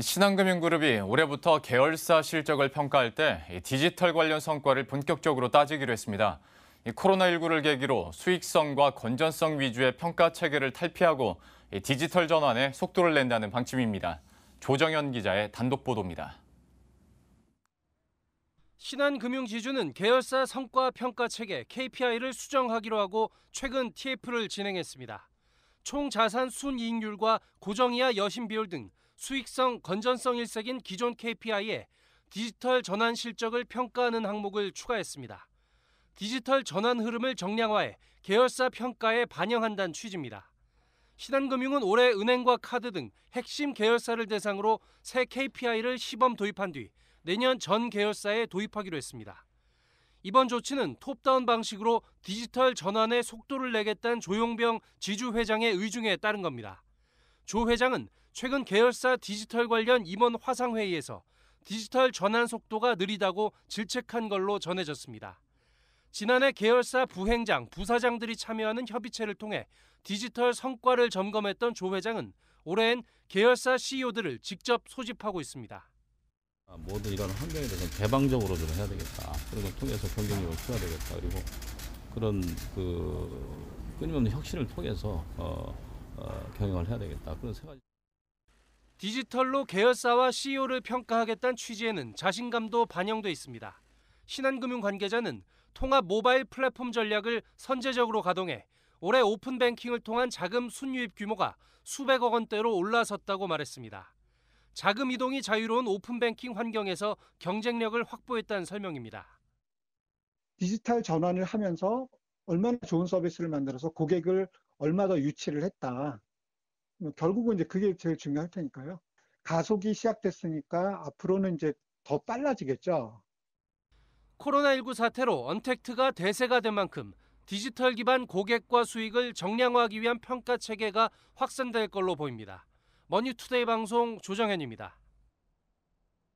신한금융그룹이 올해부터 계열사 실적을 평가할 때 디지털 관련 성과를 본격적으로 따지기로 했습니다. 코로나19를 계기로 수익성과 건전성 위주의 평가 체계를 탈피하고 디지털 전환에 속도를 낸다는 방침입니다. 조정현 기자의 단독 보도입니다. 신한금융지주는 계열사 성과 평가 체계 KPI를 수정하기로 하고 최근 TF를 진행했습니다. 총 자산 순이익률과 고정이하 여신 비율 등 수익성, 건전성 일색인 기존 KPI에 디지털 전환 실적을 평가하는 항목을 추가했습니다. 디지털 전환 흐름을 정량화해 계열사 평가에 반영한다는 취지입니다. 신한금융은 올해 은행과 카드 등 핵심 계열사를 대상으로 새 KPI를 시범 도입한 뒤 내년 전 계열사에 도입하기로 했습니다. 이번 조치는 톱다운 방식으로 디지털 전환의 속도를 내겠다는 조용병 지주회장의 의중에 따른 겁니다. 조 회장은 최근 계열사 디지털 관련 임원 화상회의에서 디지털 전환 속도가 느리다고 질책한 걸로 전해졌습니다. 지난해 계열사 부행장, 부사장들이 참여하는 협의체를 통해 디지털 성과를 점검했던 조 회장은 올해엔 계열사 CEO들을 직접 소집하고 있습니다. 모든 이런 환경에 대해서 개방적으로 좀 해야 되겠다. 그런 걸 통해서 경쟁력을 키워야 되겠다. 그리고 그런 그 끊임없는 혁신을 통해서 어 어, 경영을 해야 되겠다 그런 생각이. 디지털로 계열사와 CEO를 평가하겠다는 취지에는 자신감도 반영돼 있습니다. 신한금융 관계자는 통합 모바일 플랫폼 전략을 선제적으로 가동해 올해 오픈 뱅킹을 통한 자금 순유입 규모가 수백억 원대로 올라섰다고 말했습니다. 자금 이동이 자유로운 오픈 뱅킹 환경에서 경쟁력을 확보했다는 설명입니다. 디지털 전환을 하면서 얼마나 좋은 서비스를 만들어서 고객을 얼마 더 유치를 했다. 뭐 결국은 이제 그게 제일 중요할 테니까요. 가속이 시작됐으니까 앞으로는 이제 더 빨라지겠죠. 코로나19 사태로 언택트가 대세가 된 만큼 디지털 기반 고객과 수익을 정량화하기 위한 평가 체계가 확산될 걸로 보입니다. 머니투데이 방송 조정현입니다.